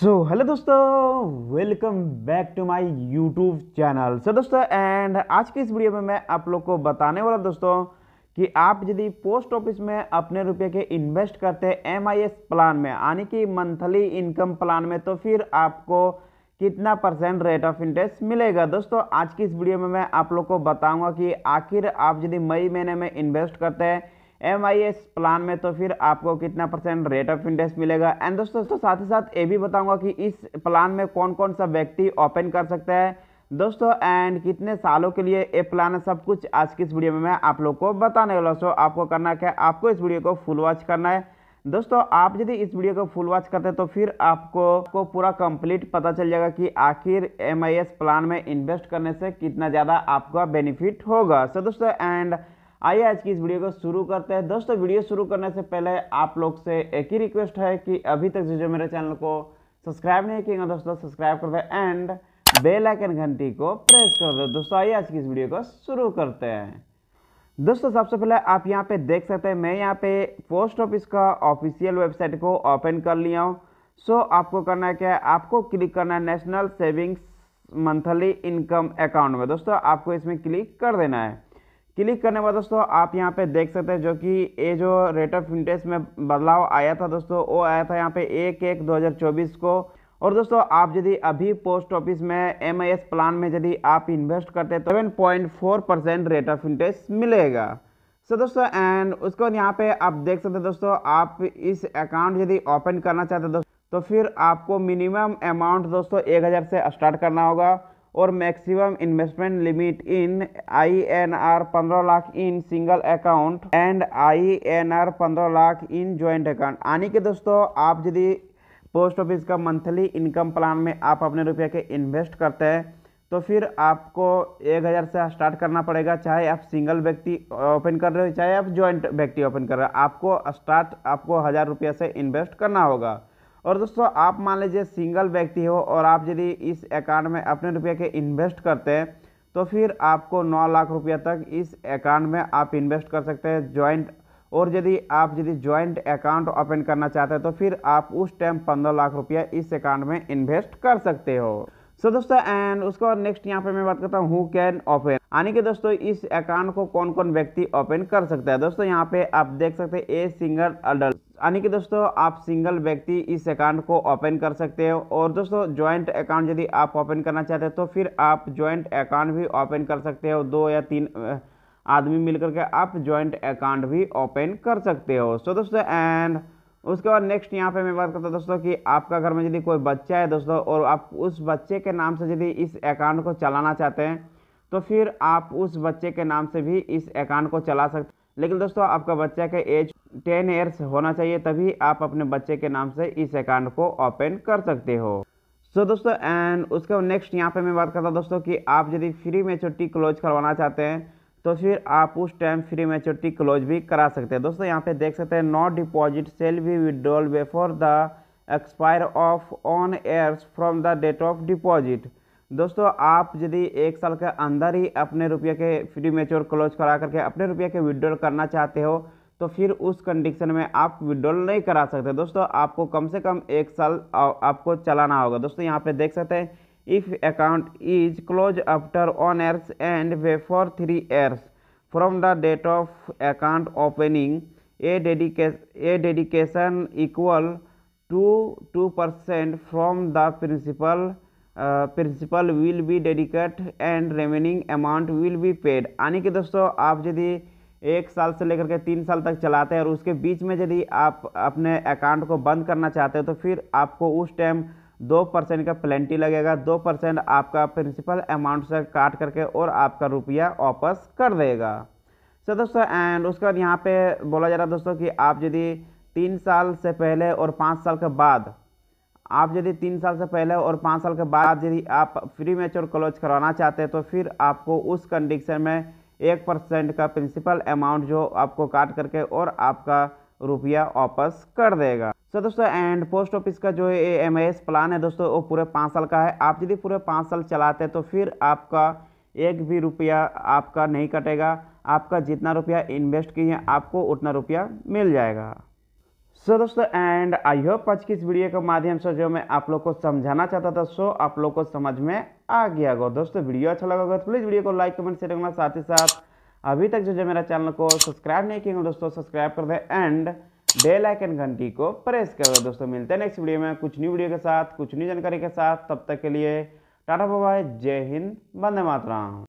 सो hello दोस्तों welcome back to my YouTube channel so दोस्तों and आज की इस वीडियो में मैं आप लोग को बताने वाला दोस्तों कि आप यदि पोस्ट ऑफिस में अपने रुपये के इन्वेस्ट करते हैं एम प्लान में यानी कि मंथली इनकम प्लान में तो फिर आपको कितना परसेंट रेट ऑफ इंटरेस्ट मिलेगा दोस्तों आज की इस वीडियो में मैं आप लोग को बताऊंगा कि आखिर आप यदि मई महीने में इन्वेस्ट करते हैं एम आई एस प्लान में तो फिर आपको कितना परसेंट रेट ऑफ इंटरेस्ट मिलेगा एंड दोस्तों दोस्तों साथ ही साथ ये भी बताऊंगा कि इस प्लान में कौन कौन सा व्यक्ति ओपन कर सकता है दोस्तों एंड कितने सालों के लिए ये प्लान है सब कुछ आज की इस वीडियो में मैं आप लोग को बताने वाला दोस्तों आपको करना क्या आपको इस वीडियो को फुल वॉच करना है दोस्तों आप यदि इस वीडियो को फुल वॉच करते हैं तो फिर आपको को पूरा कंप्लीट पता चल जाएगा कि आखिर एम प्लान में इन्वेस्ट करने से कितना ज़्यादा आपका बेनिफिट होगा सो दोस्तों एंड आइए आज की इस वीडियो को शुरू करते हैं दोस्तों वीडियो शुरू करने से पहले आप लोग से एक ही रिक्वेस्ट है कि अभी तक जो जो मेरे चैनल को सब्सक्राइब नहीं किएगा दोस्तों सब्सक्राइब कर दो एंड बेल आइकन घंटी को प्रेस कर दो दोस्तों आइए आज की इस वीडियो को शुरू करते हैं दोस्तों सबसे पहले आप यहाँ पे देख सकते हैं मैं यहाँ पे पोस्ट ऑफिस का ऑफिशियल वेबसाइट को ओपन कर लिया हूँ सो आपको करना है क्या है आपको क्लिक करना है national savings monthly income account में दोस्तों आपको इसमें क्लिक कर देना है क्लिक करने के बाद दोस्तों आप यहाँ पे देख सकते हैं जो कि ये जो रेट ऑफ इंटरेस्ट में बदलाव आया था दोस्तों वो आया था यहाँ पे एक एक 2024 को और दोस्तों आप यदि अभी पोस्ट ऑफिस में एम प्लान में यदि आप इन्वेस्ट करते हैं तो seven point four percent rate of interest मिलेगा सो so, दोस्तों एंड उसके बाद यहाँ पे आप देख सकते हैं दोस्तों आप इस अकाउंट यदि ओपन करना चाहते हैं दोस्तों तो फिर आपको मिनिमम अमाउंट दोस्तों एक हज़ार से स्टार्ट करना होगा और maximum investment limit in I N R पंद्रह lakh in single account and I N R पंद्रह लाख इन ज्वाइंट अकाउंट यानी कि दोस्तों आप यदि पोस्ट ऑफिस का मंथली इनकम प्लान में आप अपने रुपये के इन्वेस्ट करते हैं तो फिर आपको एक हज़ार से स्टार्ट करना पड़ेगा चाहे आप सिंगल व्यक्ति ओपन कर रहे हो चाहे आप ज्वाइंट व्यक्ति ओपन कर रहे हो आपको स्टार्ट आपको हज़ार रुपये से इन्वेस्ट करना होगा और दोस्तों आप मान लीजिए सिंगल व्यक्ति हो और आप यदि इस अकाउंट में अपने रुपये के इन्वेस्ट करते हैं तो फिर आपको नौ लाख रुपया तक इस अकाउंट में आप इन्वेस्ट कर सकते हैं जॉइंट और यदि आप यदि जॉइंट अकाउंट ओपन करना चाहते हैं तो फिर आप उस टाइम पंद्रह लाख रुपया इस अकाउंट में इन्वेस्ट कर सकते हो सो दोस्तों एंड उसके बाद नेक्स्ट यहाँ पे मैं बात करता हूँ हु कैन ओपन यानी कि दोस्तों इस अकाउंट को कौन कौन व्यक्ति ओपन कर सकता है दोस्तों यहाँ पे आप देख सकते हैं ए सिंगल अडल्ट यानी कि दोस्तों आप सिंगल व्यक्ति इस अकाउंट को ओपन कर सकते हो और दोस्तों ज्वाइंट अकाउंट यदि आप ओपन करना चाहते हो तो फिर आप ज्वाइंट अकाउंट भी ओपन कर सकते हो दो या तीन आदमी मिलकर के आप ज्वाइंट अकाउंट भी ओपन कर सकते हो सो दोस्तों एंड उसके बाद नेक्स्ट यहाँ पे मैं बात करता हूँ दोस्तों कि आपका घर में यदि कोई बच्चा है दोस्तों और आप उस बच्चे के नाम से यदि इस अकाउंट को चलाना चाहते हैं तो फिर आप उस बच्चे के नाम से भी इस अकाउंट को चला सकते लेकिन दोस्तों आपका बच्चा के एज टेन ईयर्स होना चाहिए तभी आप अपने बच्चे के नाम से इस अकाउंट को ओपन कर सकते हो सो so, दोस्तों एंड उसके बाद नेक्स्ट यहाँ पे मैं बात करता हूँ दोस्तों कि आप यदि फ्री मेच्योरिटी क्लोज करवाना चाहते हैं तो फिर आप उस टाइम फ्री मेच्योरिटी क्लोज भी करा सकते हैं दोस्तों यहाँ पे देख सकते हैं not deposit shall be withdrawal before the expire of one years from the date of deposit दोस्तों आप यदि एक साल के अंदर ही अपने रुपये के फ्री मेच्योर क्लोज करा करके अपने रुपये के विड्रॉल करना चाहते हो तो फिर उस कंडीशन में आप विड्रॉल नहीं करा सकते दोस्तों आपको कम से कम एक साल आपको चलाना होगा दोस्तों यहाँ पे देख सकते हैं if account is close after one years and way for three years from the date of account opening a dedication a dedication equal to two percent from the principal principal will be dedicate and remaining amount will be paid यानी कि दोस्तों आप यदि एक साल से लेकर के तीन साल तक चलाते हैं और उसके बीच में यदि आप अपने अकाउंट को बंद करना चाहते हो तो फिर आपको उस टाइम दो परसेंट का प्लेंटी लगेगा दो परसेंट आपका प्रिंसिपल अमाउंट से काट करके और आपका रुपया वापस कर देगा सर दोस्तों एंड उसके बाद यहाँ पे बोला जा रहा दोस्तों कि आप यदि तीन साल से पहले और पाँच साल के बाद आप यदि तीन साल से पहले और पाँच साल के बाद यदि आप फ्री मेच्योर क्लोज करवाना चाहते हैं तो फिर आपको उस कंडीशन में एक परसेंट का प्रिंसिपल अमाउंट जो आपको काट करके और आपका रुपया वापस कर देगा सो so, दोस्तों एंड पोस्ट ऑफिस का जो एम एस प्लान है दोस्तों वो पूरे पाँच साल का है आप यदि पूरे पाँच साल चलाते हैं तो फिर आपका एक भी रुपया आपका नहीं कटेगा आपका जितना रुपया इन्वेस्ट किए आपको उतना रुपया मिल जाएगा सो दोस्तों एंड आई होप आज की इस वीडियो के माध्यम से जो मैं आप लोग को समझाना चाहता था सो आप लोग को समझ में आ गया होगा दोस्तों वीडियो अच्छा लगा होगा तो प्लीज़ वीडियो को लाइक कमेंट शेयर करना साथ ही साथ अभी तक जो जो मेरा चैनल को सब्सक्राइब नहीं किया दोस्तों सब्सक्राइब कर दे एंड बेल आइकन घंटी को प्रेस कर दो दोस्तों मिलते हैं नेक्स्ट वीडियो में कुछ न्यू वीडियो के साथ कुछ न्यू जानकारी के साथ तब तक के लिए टाटा बाय जय हिंद वंदे मातराम